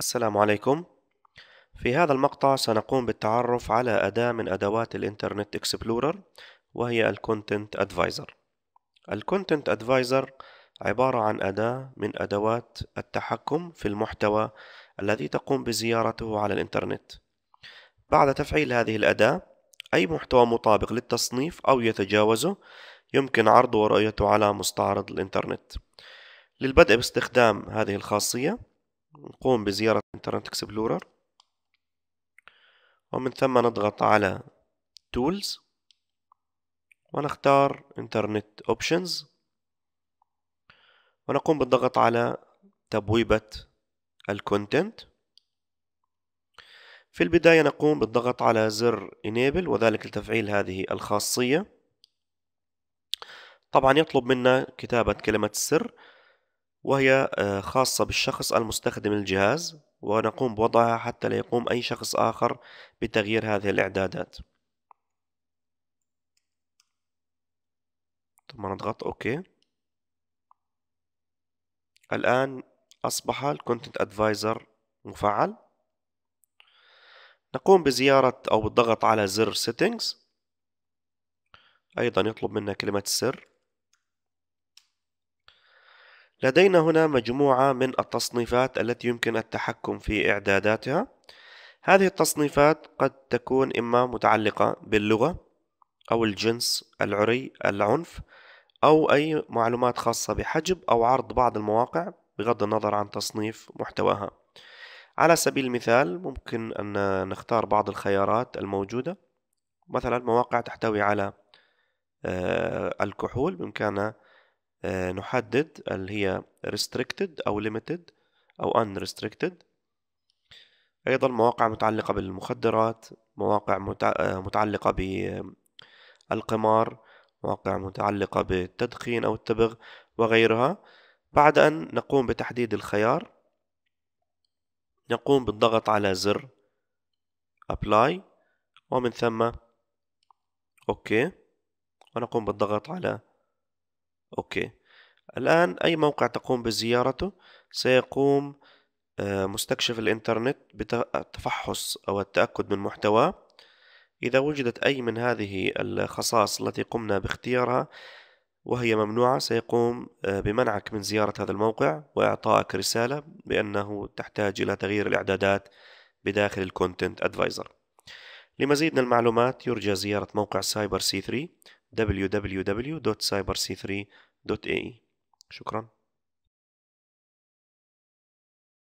السلام عليكم في هذا المقطع سنقوم بالتعرف على أداة من أدوات الإنترنت إكسبلورر وهي الكونتنت أدفايزر الكونتنت أدفايزر عبارة عن أداة من أدوات التحكم في المحتوى الذي تقوم بزيارته على الإنترنت بعد تفعيل هذه الأداة أي محتوى مطابق للتصنيف أو يتجاوزه يمكن عرضه ورؤيته على مستعرض الإنترنت للبدء باستخدام هذه الخاصية نقوم بزيارة Internet Explorer ومن ثم نضغط على Tools ونختار Internet Options ونقوم بالضغط على تبويبة الكونتنت في البداية نقوم بالضغط على زر Enable وذلك لتفعيل هذه الخاصية طبعا يطلب منا كتابة كلمة السر وهي آه، خاصة بالشخص المستخدم الجهاز ونقوم بوضعها حتى لا يقوم أي شخص آخر بتغيير هذه الإعدادات ثم نضغط OK الآن أصبح الكونتنت أدفايزر مفعل نقوم بزيارة أو بالضغط على زر Settings أيضا يطلب منا كلمة السر لدينا هنا مجموعة من التصنيفات التي يمكن التحكم في إعداداتها هذه التصنيفات قد تكون إما متعلقة باللغة أو الجنس العري العنف أو أي معلومات خاصة بحجب أو عرض بعض المواقع بغض النظر عن تصنيف محتواها على سبيل المثال ممكن أن نختار بعض الخيارات الموجودة مثلا مواقع تحتوي على آه، الكحول بإمكانها آه، نحدد اللي هي restricted أو limited أو unrestricted أيضا مواقع متعلقة بالمخدرات مواقع آه، متعلقة بالقمار مواقع متعلقة بالتدخين أو التبغ وغيرها بعد أن نقوم بتحديد الخيار نقوم بالضغط على زر Apply ومن ثم اوكي ونقوم بالضغط على اوكي الآن أي موقع تقوم بزيارته سيقوم آه، مستكشف الإنترنت بتفحص أو التأكد من محتواه إذا وجدت أي من هذه الخصائص التي قمنا باختيارها وهي ممنوعة سيقوم آه، بمنعك من زيارة هذا الموقع وإعطائك رسالة بأنه تحتاج إلى تغيير الإعدادات بداخل الكونتنت أدفايزر لمزيد من المعلومات يرجى زيارة موقع سايبر سي 3 www.cyberc3.ae شكرا